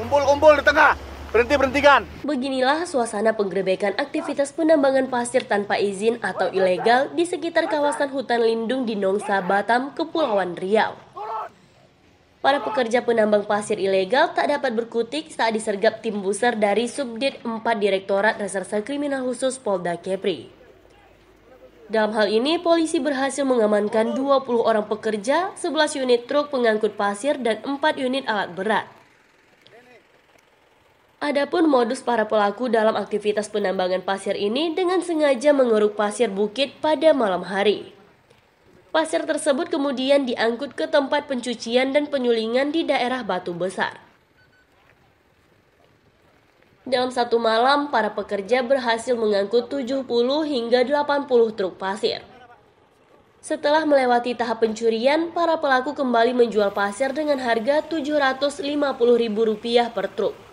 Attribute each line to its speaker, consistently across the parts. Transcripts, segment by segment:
Speaker 1: kumpul-kumpul di tengah, berhenti-berhentikan. Beginilah suasana penggerebekan aktivitas penambangan pasir tanpa izin atau ilegal di sekitar kawasan hutan lindung di Nongsa, Batam, Kepulauan Riau. Para pekerja penambang pasir ilegal tak dapat berkutik saat disergap tim buser dari Subdit 4 Direktorat Reserse Kriminal Khusus Polda Kepri. Dalam hal ini, polisi berhasil mengamankan 20 orang pekerja, 11 unit truk pengangkut pasir, dan 4 unit alat berat. Adapun modus para pelaku dalam aktivitas penambangan pasir ini dengan sengaja menguruk pasir bukit pada malam hari. Pasir tersebut kemudian diangkut ke tempat pencucian dan penyulingan di daerah Batu Besar. Dalam satu malam, para pekerja berhasil mengangkut 70 hingga 80 truk pasir. Setelah melewati tahap pencurian, para pelaku kembali menjual pasir dengan harga Rp750.000 per truk.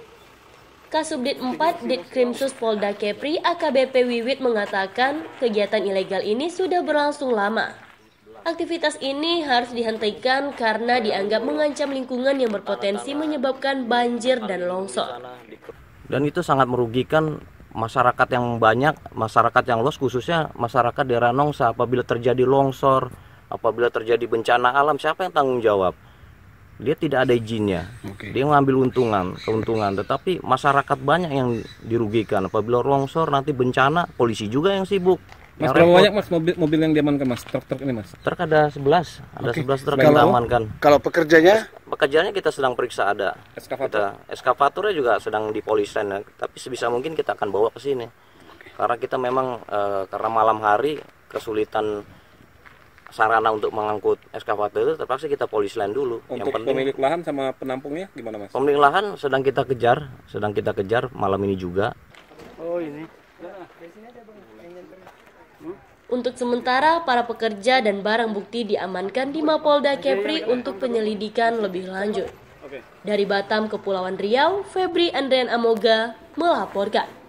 Speaker 1: Kasubdit 4 Ditkrimsus Polda Kepri AKBP Wiwit mengatakan kegiatan ilegal ini sudah berlangsung lama. Aktivitas ini harus dihentikan karena dianggap mengancam lingkungan yang berpotensi menyebabkan banjir dan longsor.
Speaker 2: Dan itu sangat merugikan masyarakat yang banyak, masyarakat yang luas khususnya masyarakat daerah Nongsa apabila terjadi longsor, apabila terjadi bencana alam siapa yang tanggung jawab? dia tidak ada izinnya. Okay. Dia mengambil untungan, keuntungan. Tetapi masyarakat banyak yang dirugikan. Apabila longsor nanti bencana, polisi juga yang sibuk. Mas berapa banyak mas mobil mobil yang diamankan mas truk-truk ini mas? Truk ada 11, ada sebelas 11 truk kalau, yang diamankan. Kalau pekerjanya? Pekerjanya kita sedang periksa ada. Eskavator. Kita, eskavatornya juga sedang di polisian, ya. tapi sebisa mungkin kita akan bawa ke sini. Okay. Karena kita memang e, karena malam hari kesulitan sarana untuk mengangkut eskavator itu terpaksa kita polis lain dulu. Untuk yang penting, pemilik lahan sama penampungnya gimana mas? Pemilik lahan sedang kita kejar, sedang kita kejar malam ini juga.
Speaker 1: Oh ini. Untuk sementara, para pekerja dan barang bukti diamankan di Mapolda Kepri untuk penyelidikan lebih lanjut. Dari Batam, Kepulauan Riau, Febri Andrian Amoga melaporkan.